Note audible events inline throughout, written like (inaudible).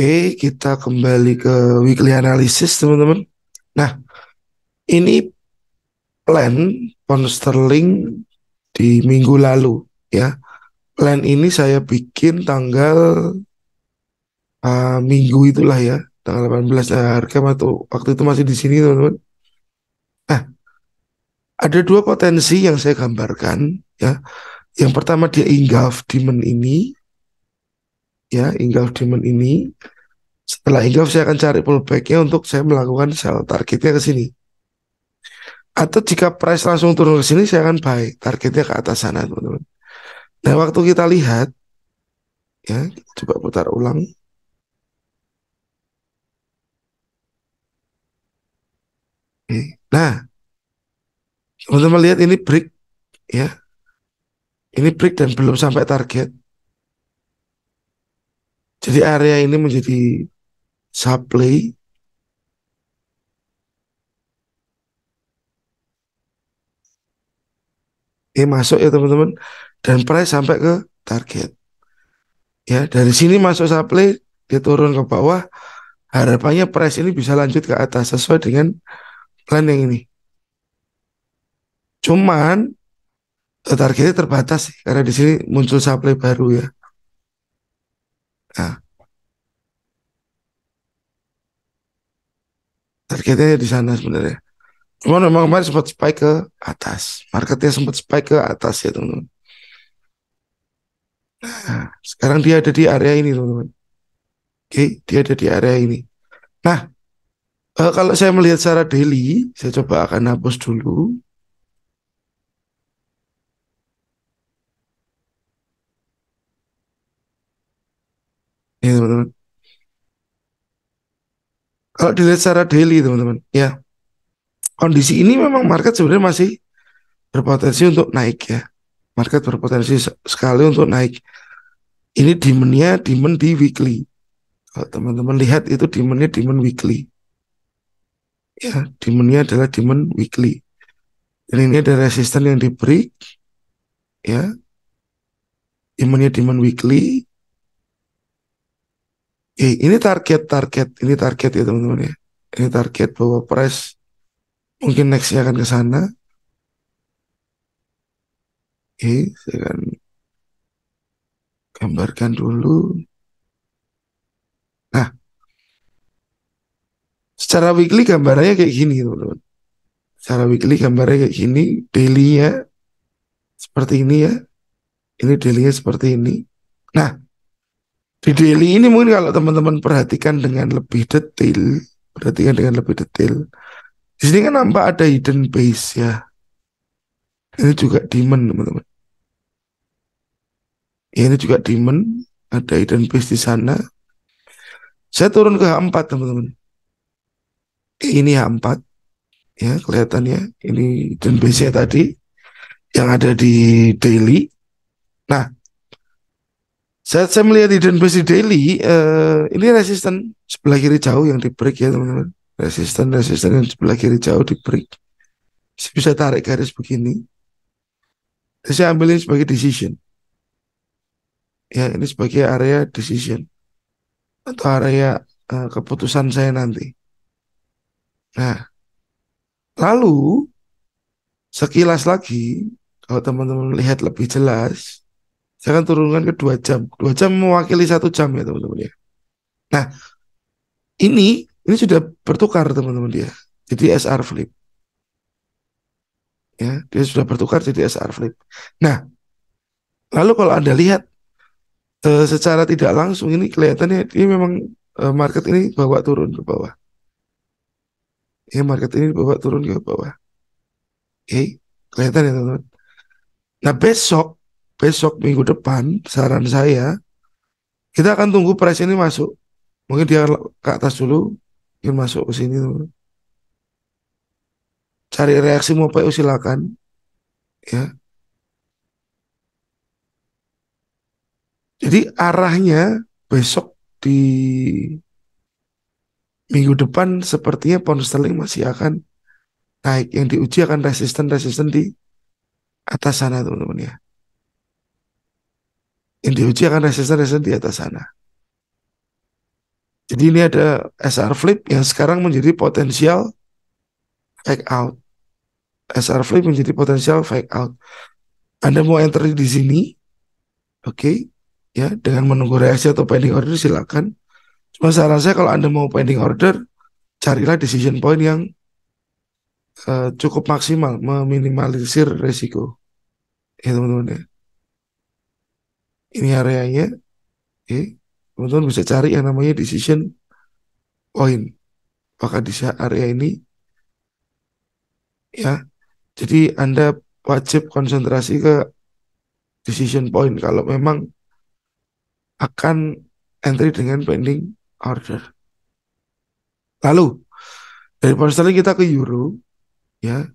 Oke, kita kembali ke weekly analysis, teman-teman. Nah, ini plan pound sterling di minggu lalu, ya. Plan ini saya bikin tanggal uh, minggu itulah ya, tanggal 18 uh, nah, harga atau waktu itu masih di sini, teman-teman. Nah, ada dua potensi yang saya gambarkan, ya. Yang pertama dia ingaf men ini, ya engulfment ini setelah engulf saya akan cari pullbacknya untuk saya melakukan sell targetnya ke sini atau jika price langsung turun ke sini saya akan buy targetnya ke atas sana teman-teman nah waktu kita lihat ya kita coba putar ulang nah teman-teman lihat ini break ya ini break dan belum sampai target jadi area ini menjadi supply ini masuk ya teman-teman dan price sampai ke target ya dari sini masuk supply dia turun ke bawah harapannya price ini bisa lanjut ke atas sesuai dengan plan yang ini cuman targetnya terbatas sih, karena di sini muncul supply baru ya Nah, targetnya di sana sebenarnya. Cuman memang kemarin sempat spike ke atas. Marketnya sempat spike ke atas ya teman-teman. Nah, sekarang dia ada di area ini teman-teman. Oke, dia ada di area ini. Nah, eh, kalau saya melihat secara daily, saya coba akan hapus dulu. Ya, teman-teman. Kalau dilihat secara daily, teman-teman, ya kondisi ini memang market sebenarnya masih berpotensi untuk naik ya. Market berpotensi sekali untuk naik. Ini dimennya dimen di weekly. Kalau teman-teman lihat itu dimennya dimen weekly. Ya, dimennya adalah dimen weekly. Dan ini ada resisten yang diberi. Ya, dimennya dimen weekly. Oke, ini target target ini target ya teman-teman ya. Ini target bahwa price mungkin nextnya akan ke sana. Oke, saya akan gambarkan dulu. Nah, secara weekly gambarnya kayak gini teman-teman. Secara weekly gambarnya kayak gini, daily ya seperti ini ya. Ini daily seperti ini. Nah, di daily ini mungkin kalau teman-teman perhatikan dengan lebih detail, perhatikan dengan lebih detail. Di sini kan nampak ada hidden base ya. Ini juga demon teman-teman. Ya, ini juga demon, ada hidden base di sana. Saya turun ke H4 teman-teman. Eh, ini H4 ya kelihatannya ini hidden base tadi yang ada di daily. Nah, saya, saya melihat di Besi Daily, uh, eh, ini resisten sebelah kiri jauh yang di break ya teman-teman. Resisten, resisten yang sebelah kiri jauh di break. Saya bisa tarik garis begini. Saya ambil ini sebagai decision. Ya, ini sebagai area decision. Atau area uh, keputusan saya nanti. Nah, lalu sekilas lagi, kalau teman-teman lihat lebih jelas, Jangan turunkan ke dua jam. Dua jam mewakili satu jam ya teman-teman ya. Nah, ini ini sudah bertukar teman-teman dia. Jadi SR flip. Ya, dia sudah bertukar jadi SR flip. Nah, lalu kalau Anda lihat e, secara tidak langsung ini kelihatannya dia memang e, market ini bawa turun ke bawah. Ya, market ini bawa turun ke bawah. Oke, kelihatan ya teman-teman. Nah, besok besok minggu depan saran saya kita akan tunggu pres ini masuk. Mungkin dia ke atas dulu, mungkin masuk ke sini. dulu. Cari reaksi mau pak silakan. Ya. Jadi arahnya besok di minggu depan sepertinya pound sterling masih akan naik. Yang diuji akan resisten-resisten di atas sana teman-teman ya yang diuji akan resisten-resisten di atas sana. Jadi ini ada SR flip yang sekarang menjadi potensial fake out. SR flip menjadi potensial fake out. Anda mau enter di sini, oke, okay, ya dengan menunggu reaksi atau pending order silakan. Cuma saran saya kalau Anda mau pending order, carilah decision point yang uh, cukup maksimal meminimalisir resiko. Ya teman-teman ya ini areanya oke eh, okay. teman-teman bisa cari yang namanya decision point maka di area ini ya jadi anda wajib konsentrasi ke decision point kalau memang akan entry dengan pending order lalu dari pound kita ke euro ya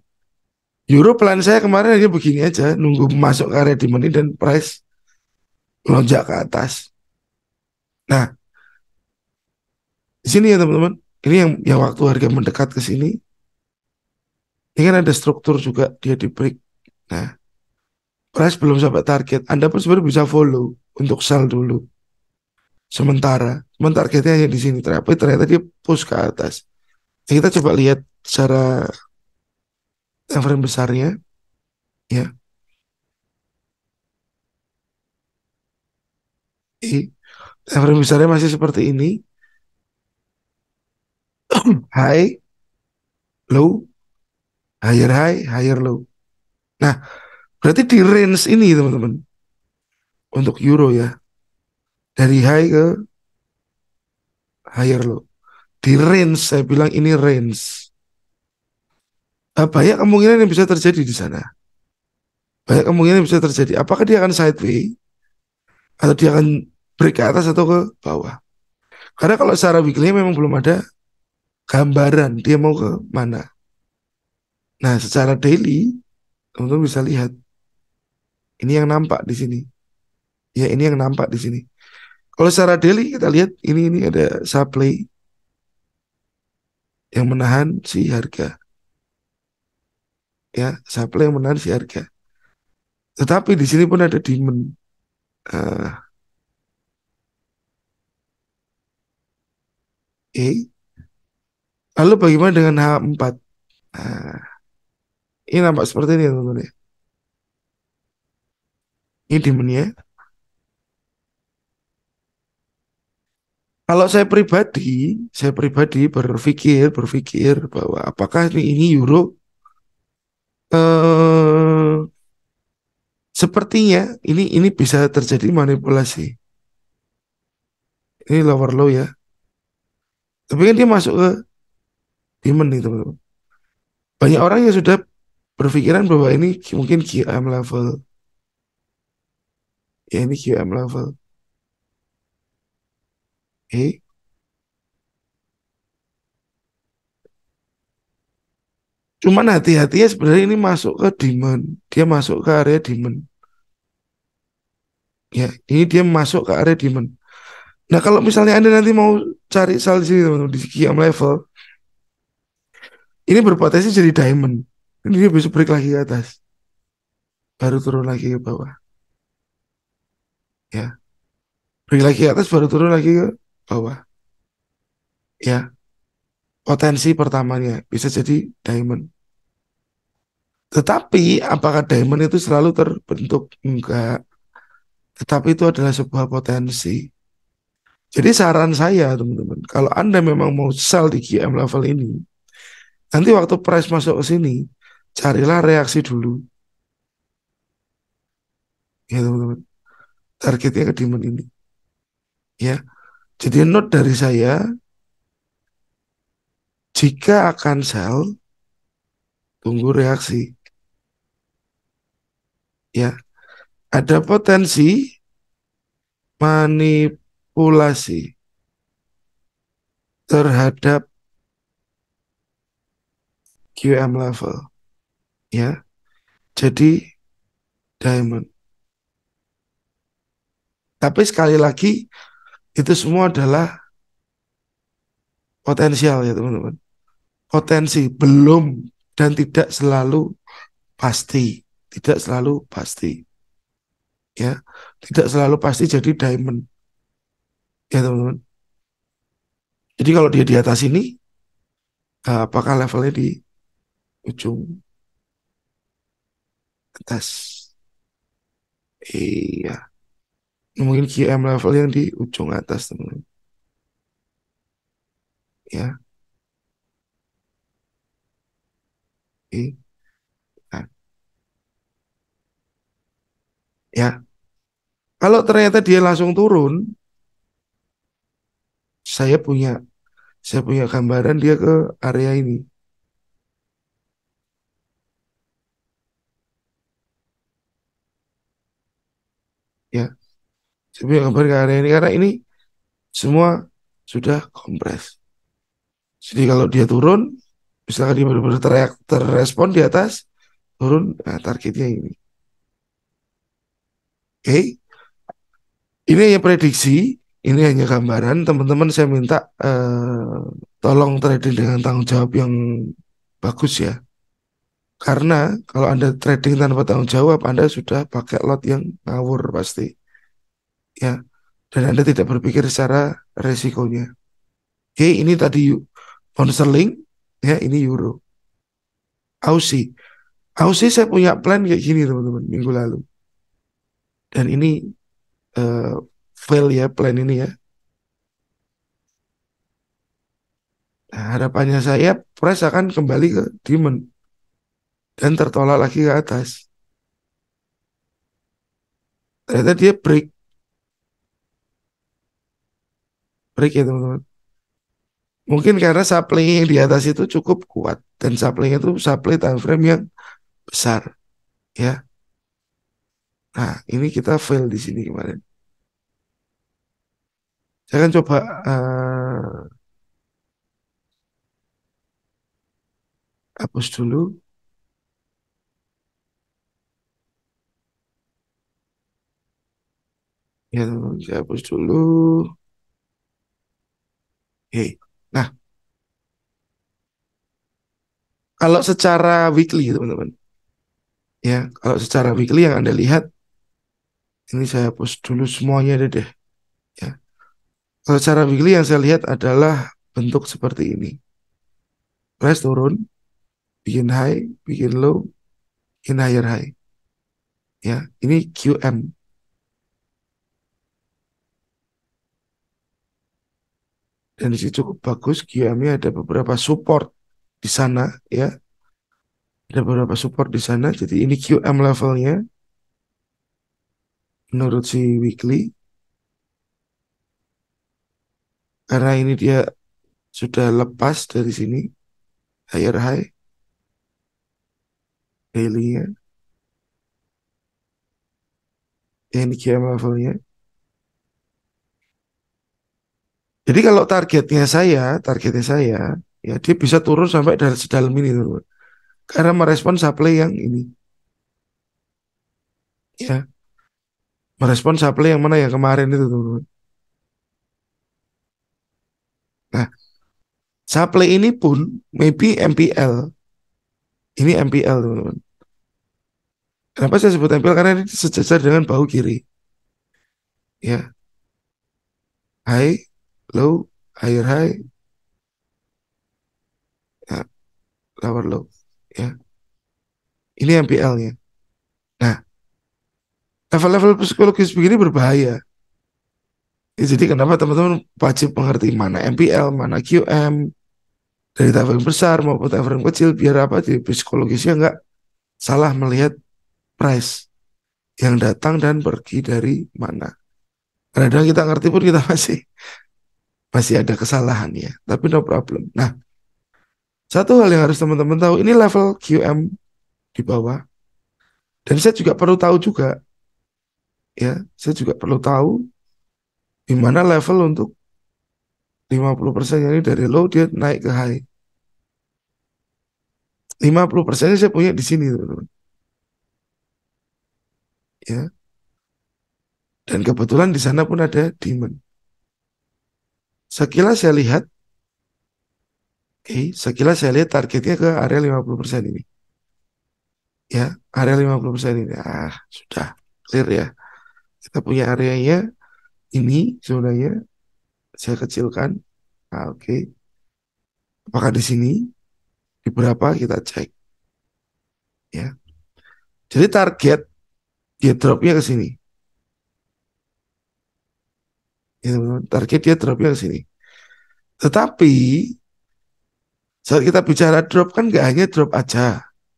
euro plan saya kemarin aja begini aja nunggu masuk ke area di money dan price lonjak ke atas. Nah, di sini ya teman-teman, ini yang yang waktu harga mendekat ke sini, ini kan ada struktur juga dia di break. Nah, price belum sampai target, Anda pun sebenarnya bisa follow untuk sell dulu. Sementara, cuman targetnya hanya di sini, tapi ternyata dia push ke atas. Nah, kita coba lihat secara yang frame besarnya, ya. HI misalnya masih seperti ini Hai, (clears throat) low higher high higher low nah berarti di range ini teman-teman untuk euro ya dari high ke higher low di range saya bilang ini range nah, banyak kemungkinan yang bisa terjadi di sana banyak kemungkinan yang bisa terjadi apakah dia akan sideways atau dia akan break ke atas atau ke bawah. Karena kalau secara weekly memang belum ada gambaran dia mau ke mana. Nah, secara daily teman-teman bisa lihat ini yang nampak di sini. Ya, ini yang nampak di sini. Kalau secara daily kita lihat ini ini ada supply yang menahan si harga. Ya, supply yang menahan si harga. Tetapi di sini pun ada demand. Uh, eh, Lalu bagaimana dengan H4? Nah, ini nampak seperti ini teman-teman ya. Ini dimana ya. Kalau saya pribadi, saya pribadi berpikir, berpikir bahwa apakah ini euro eh, sepertinya ini ini bisa terjadi manipulasi. Ini lower low ya. Tapi kan dia masuk ke demon nih teman-teman. Banyak orang yang sudah berpikiran bahwa ini mungkin QM level. Ya ini QM level. Oke. Okay. Cuman hati-hati ya sebenarnya ini masuk ke demon. Dia masuk ke area demon. Ya, ini dia masuk ke area demon. Nah kalau misalnya anda nanti mau cari sel di sini teman-teman di QM level, ini berpotensi jadi diamond. Ini dia bisa break lagi ke atas, baru turun lagi ke bawah. Ya, break lagi ke atas baru turun lagi ke bawah. Ya, potensi pertamanya bisa jadi diamond. Tetapi apakah diamond itu selalu terbentuk? Enggak. Tetapi itu adalah sebuah potensi jadi saran saya teman-teman, kalau Anda memang mau sell di GM level ini, nanti waktu price masuk ke sini, carilah reaksi dulu. Ya teman-teman, targetnya ke demand ini. Ya, jadi note dari saya, jika akan sell, tunggu reaksi. Ya, ada potensi manip manipulasi terhadap QM level ya jadi diamond tapi sekali lagi itu semua adalah potensial ya teman-teman potensi belum dan tidak selalu pasti tidak selalu pasti ya tidak selalu pasti jadi diamond Ya teman-teman. Jadi kalau dia di atas ini, eh, apakah levelnya di ujung atas? Iya. Mungkin QM level yang di ujung atas teman-teman. Ya. Oke. Nah. Ya. Kalau ternyata dia langsung turun, saya punya saya punya gambaran dia ke area ini. Ya. Saya punya gambaran ke area ini karena ini semua sudah kompres. Jadi kalau dia turun, misalkan dia benar-benar teriak terrespon di atas, turun, nah targetnya ini. Oke. Okay. Ini yang prediksi, ini hanya gambaran teman-teman saya minta eh, tolong trading dengan tanggung jawab yang bagus ya karena kalau anda trading tanpa tanggung jawab anda sudah pakai lot yang ngawur pasti ya dan anda tidak berpikir secara resikonya oke ini tadi monster link, ya ini euro ausi ausi saya punya plan kayak gini teman-teman minggu lalu dan ini uh, fail ya plan ini ya. Nah, harapannya saya press akan kembali ke Demon dan tertolak lagi ke atas. Ternyata dia break. Break ya teman-teman. Mungkin karena supply yang di atas itu cukup kuat dan supply itu supply time frame yang besar, ya. Nah, ini kita fail di sini kemarin saya akan coba uh, hapus dulu ya saya hapus dulu hey nah kalau secara weekly teman-teman ya kalau secara weekly yang anda lihat ini saya hapus dulu semuanya deh deh ya kalau secara weekly yang saya lihat adalah bentuk seperti ini. Price turun, bikin high, bikin low, bikin higher high. Ya, ini QM. Dan di cukup bagus QM-nya ada beberapa support di sana ya. Ada beberapa support di sana. Jadi ini QM levelnya menurut si weekly karena ini dia sudah lepas dari sini higher high daily ini NGM levelnya jadi kalau targetnya saya targetnya saya ya dia bisa turun sampai dari sedalam ini turun karena merespon supply yang ini ya merespon supply yang mana ya kemarin itu turun Nah, supply ini pun maybe MPL. Ini MPL, teman-teman. Kenapa saya sebut MPL? Karena ini sejajar dengan bahu kiri. Ya. High, low, higher high. Ya. Lower low. Ya. Ini MPL-nya. Nah, level-level psikologis begini berbahaya. Ya, jadi kenapa teman-teman wajib mengerti mana MPL, mana QM, dari tafsir besar maupun tafsir kecil, biar apa di psikologisnya nggak salah melihat price yang datang dan pergi dari mana. Kadang-kadang kita ngerti pun kita (laughs) masih masih ada kesalahan ya, tapi no problem. Nah, satu hal yang harus teman-teman tahu, ini level QM di bawah. Dan saya juga perlu tahu juga, ya, saya juga perlu tahu di mana level untuk 50% ini dari low dia naik ke high. 50% saya punya di sini, teman-teman. Ya. Dan kebetulan di sana pun ada demon. Sekilas saya lihat Oke, okay, sekilas saya lihat targetnya ke area 50% ini. Ya, area 50% ini. Ah, sudah clear ya. Kita punya areanya ini sebenarnya saya kecilkan. Nah, Oke. Okay. Apakah di sini di berapa kita cek. Ya. Jadi target dia dropnya ke sini. Ya, target dia dropnya ke sini. Tetapi saat kita bicara drop kan nggak hanya drop aja.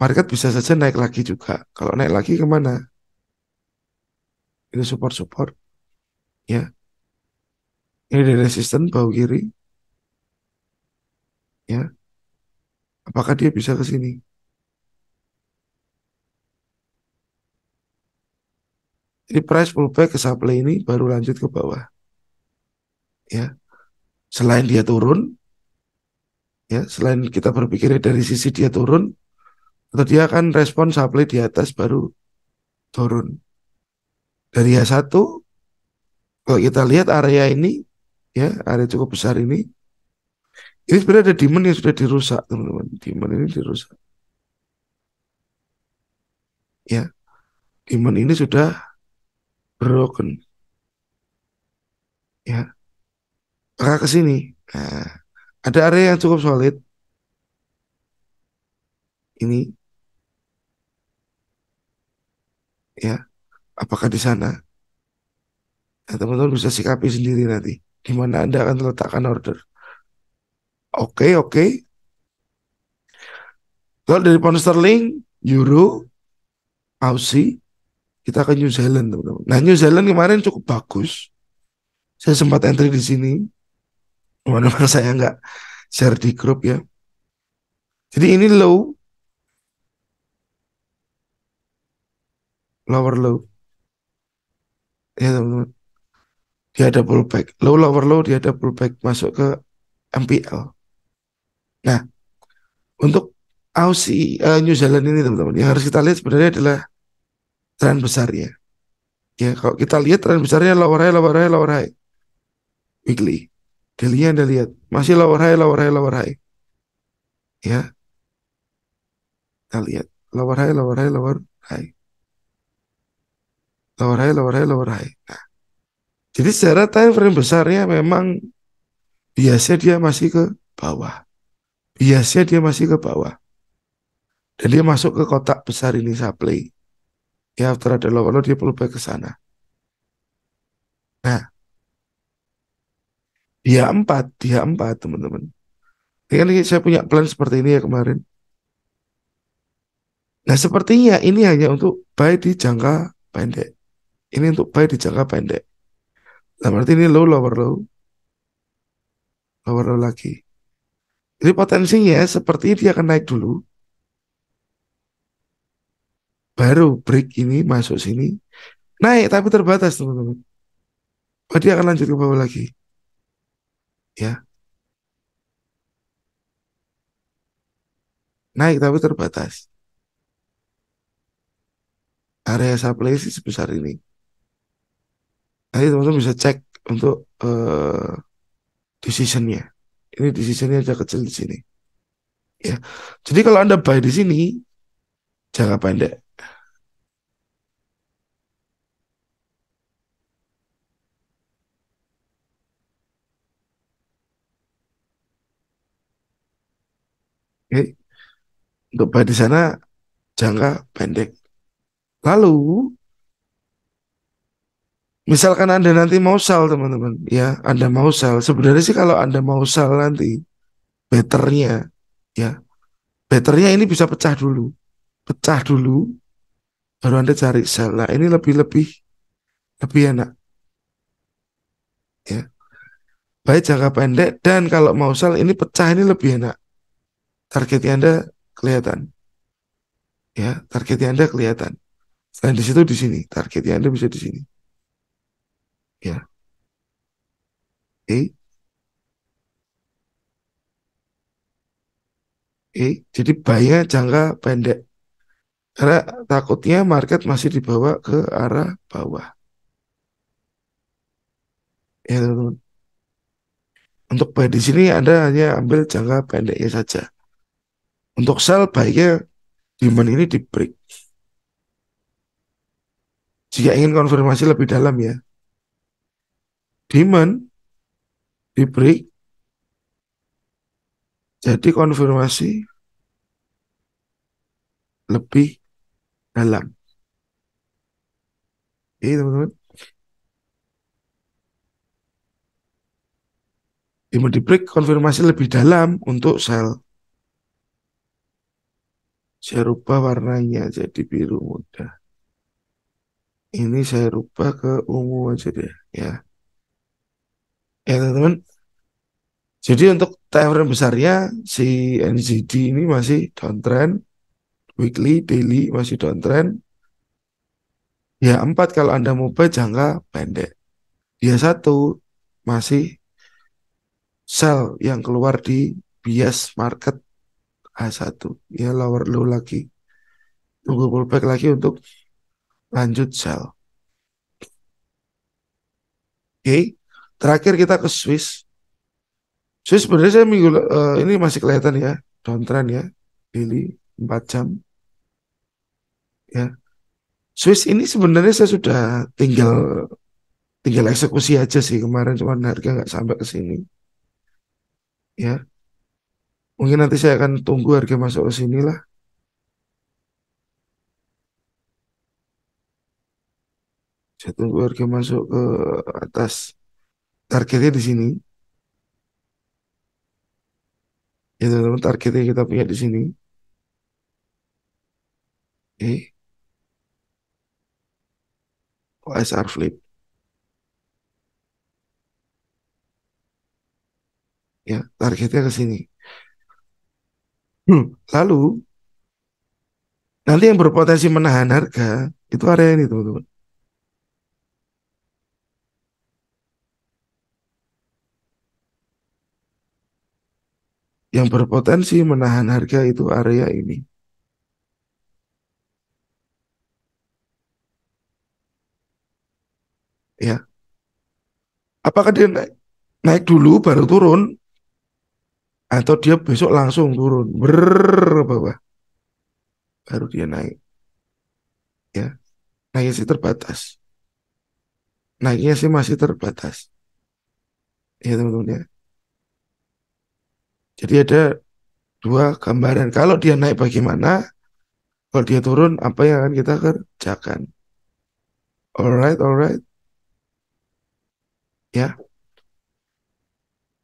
Market bisa saja naik lagi juga. Kalau naik lagi kemana? Ini support-support ya ini ya, dari resisten bau kiri ya apakah dia bisa ke sini jadi price pullback ke supply ini baru lanjut ke bawah ya selain dia turun ya selain kita berpikir dari sisi dia turun atau dia akan respon supply di atas baru turun dari H1 kalau kita lihat area ini ya area cukup besar ini ini sebenarnya ada dimen yang sudah dirusak teman-teman dimen ini dirusak ya dimen ini sudah broken ya maka ke sini nah, ada area yang cukup solid ini ya apakah di sana Eh, teman-teman bisa sikapi sendiri nanti. Di mana Anda akan letakkan order. Oke, okay, oke. Okay. Kalau dari pound sterling, euro, Aussie, kita ke New Zealand, teman-teman. Nah, New Zealand kemarin cukup bagus. Saya sempat entry di sini. Mana-mana (laughs) saya nggak share di grup ya. Jadi ini low, lower low. Ya teman-teman dia ada pullback. Low lower low dia ada pullback masuk ke MPL. Nah, untuk Aussie uh, New Zealand ini teman-teman yang harus kita lihat sebenarnya adalah tren besarnya. Ya, kalau kita lihat tren besarnya lower high, lower high, lower high. Weekly. Daily Anda lihat masih lower high, lower high, lower high. Ya. Kita lihat lower high, lower high, lower high. Lower high, lower high, lower high. Nah, jadi secara time frame besarnya memang biasa dia masih ke bawah. biasa dia masih ke bawah. Dan dia masuk ke kotak besar ini supply. Ya after ada low low dia perlu balik ke sana. Nah, dia empat, dia empat teman-teman. Ini saya punya plan seperti ini ya kemarin. Nah sepertinya ini hanya untuk buy di jangka pendek. Ini untuk buy di jangka pendek. Nah, berarti ini low lower low. Lower low lagi. Jadi potensinya seperti dia akan naik dulu. Baru break ini masuk sini. Naik tapi terbatas teman-teman. Oh, dia akan lanjut ke bawah lagi. Ya. Naik tapi terbatas area supply sih sebesar ini nanti teman-teman bisa cek untuk uh, decisionnya ini decisionnya ada kecil di sini ya jadi kalau anda buy di sini jangka pendek Oke. Untuk buy di sana jangka pendek. Lalu Misalkan Anda nanti mau sel teman-teman, ya, Anda mau sel. Sebenarnya sih kalau Anda mau sel nanti, betternya, ya, betternya ini bisa pecah dulu. Pecah dulu, baru Anda cari sel. Nah, ini lebih-lebih, lebih enak. Ya. Baik jangka pendek, dan kalau mau sel ini pecah, ini lebih enak. Targetnya Anda kelihatan. Ya, targetnya Anda kelihatan. Dan di situ, di sini. Targetnya Anda bisa di sini ya, E. E. Jadi buy-nya jangka pendek. Karena takutnya market masih dibawa ke arah bawah. Ya, Untuk buy di sini Anda hanya ambil jangka pendeknya saja. Untuk sell buy-nya demand ini di break. Jika ingin konfirmasi lebih dalam ya, demon diberi jadi konfirmasi lebih dalam. Oke, teman-teman. Demon diberi konfirmasi lebih dalam untuk sel saya rubah warnanya jadi biru muda. Ini saya rubah ke ungu aja deh, ya ya teman-teman jadi untuk time frame besarnya si NCD ini masih downtrend weekly daily masih downtrend ya empat kalau anda mau buy jangka pendek dia ya, satu masih sell yang keluar di bias market A1 ya lower low lagi tunggu pullback lagi untuk lanjut sell oke okay. Terakhir kita ke Swiss. Swiss sebenarnya saya minggu uh, ini masih kelihatan ya downtrend ya daily 4 jam. Ya. Swiss ini sebenarnya saya sudah tinggal tinggal eksekusi aja sih kemarin cuma harga nggak sampai ke sini. Ya. Mungkin nanti saya akan tunggu harga masuk ke sini lah. Saya tunggu harga masuk ke atas targetnya di sini. Ya teman-teman, targetnya kita punya di sini. Oke. OSR flip. Ya, targetnya ke sini. Hmm. Lalu, nanti yang berpotensi menahan harga, itu area ini teman-teman. yang berpotensi menahan harga itu area ini. Ya. Apakah dia naik, naik dulu baru turun atau dia besok langsung turun ber bawah baru dia naik ya naiknya sih terbatas naiknya sih masih terbatas ya teman-teman ya jadi ada dua gambaran. Kalau dia naik bagaimana, kalau dia turun apa yang akan kita kerjakan. Alright, alright. Ya.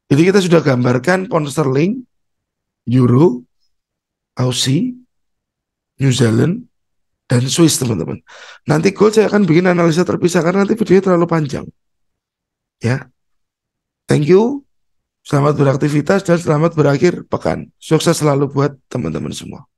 Jadi kita sudah gambarkan pound sterling, euro, Aussie, New Zealand, dan Swiss teman-teman. Nanti gold saya akan bikin analisa terpisah karena nanti videonya terlalu panjang. Ya. Thank you. Selamat beraktivitas dan selamat berakhir pekan. Sukses selalu buat teman-teman semua.